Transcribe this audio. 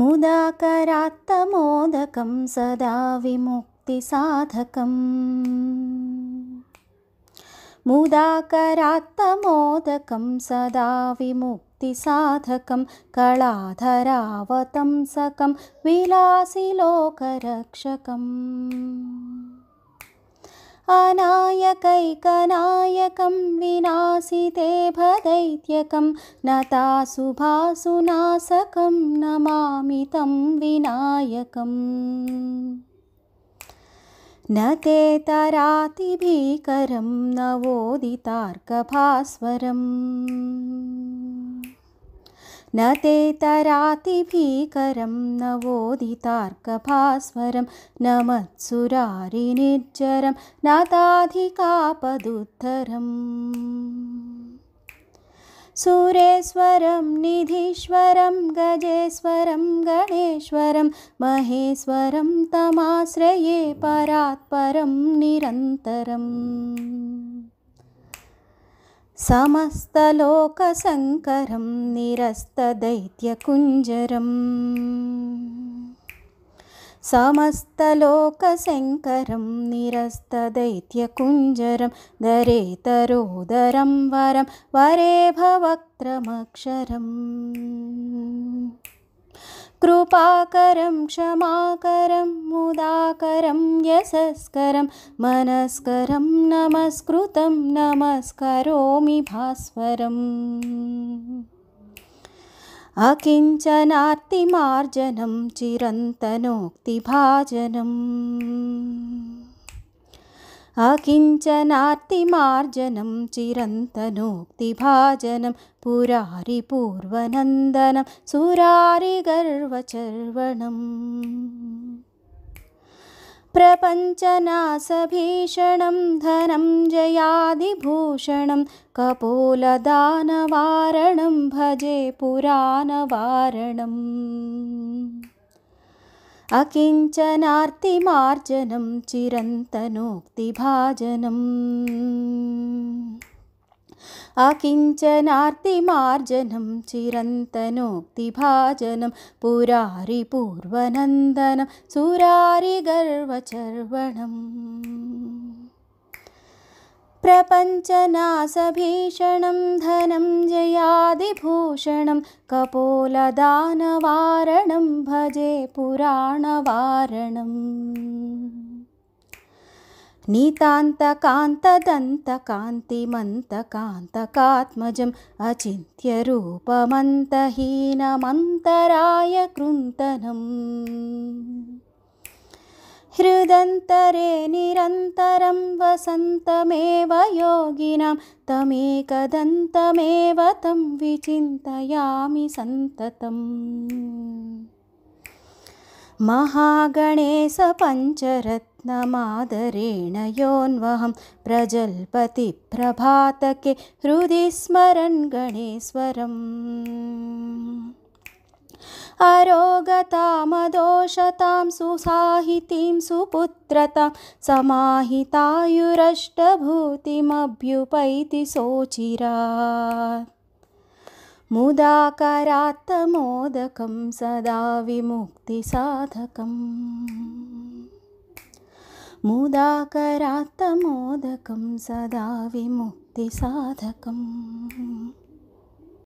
मुदाकरात्तमोदकं सदा विमुक्तिसाधकम् मुदाकरात्तमोदकं सदा विमुक्तिसाधकं कलाधरावतंसकं विलासिलोकरक्षकम् अनायकैकनायकं विनाशिते भदैत्यकं न तासुभासुनाशकं नमामि तं विनायकम् न ते तरातिभीकरं नवोदितार्कभास्वरम् न तेतरातिभीकरं न वोदितार्कपास्वरं न मत्सुरारिनिर्जरं न ताधिकापदुत्तरम् सुरेश्वरं निधीश्वरं गजेश्वरं गणेश्वरं महेश्वरं तमाश्रये परात्परं निरन्तरम् समस्तलोकशङ्करं निरस्तदैत्यकुञ्जरम् समस्तलोकशङ्करं निरस्तदैत्यकुञ्जरं दरेतरोदरं वरं वरेभवक्त्रमक्षरम् पाकरं क्षमाकरं मुदाकरं यशस्करं मनस्करं नमस्कृतं नमस्करोमि भास्वरम् अकिञ्चनार्तिमार्जनं चिरन्तनोक्तिभाजनम् अकिञ्चनार्तिमार्जनं चिरन्तनोक्तिभाजनं पुरारिपूर्वनन्दनं सुरारिगर्वचर्वणम् प्रपञ्चनासभीषणं धनं जयादिभूषणं कपोलदानवारणं भजे पुराणवारणम् अकिञ्चनार्तिमार्जनं चिरन्तनोक्तिभाजनम् अकिञ्चनार्तिमार्जनं चिरन्तनोक्तिभाजनं पुरारिपूर्वनन्दनं सुरारिगर्वचर्वणम् प्रपञ्चनाशभीषणं धनं जयादिभूषणं कपोलदानवारणं भजे पुराणवारणम् नितान्तकान्तदन्तकान्तिमन्तकान्तकात्मजम् अचिन्त्यरूपमन्तहीनमन्तराय कृन्तनम् हृदन्तरे निरन्तरं वसन्तमेव योगिनां तमेकदन्तमेव तं विचिन्तयामि सन्ततम् महागणेशपञ्चरत्नमादरेण योऽन्वहं प्रजल्पतिप्रभातके हृदि स्मरन् गणेश्वरम् अरोगतामदोषतां सुसाहितिं सुपुत्रतां समाहितायुरष्टभूतिमभ्युपैति सोचिरात्साधकम् मुदाकरात् मोदकं सदा विमुक्तिसाधकम्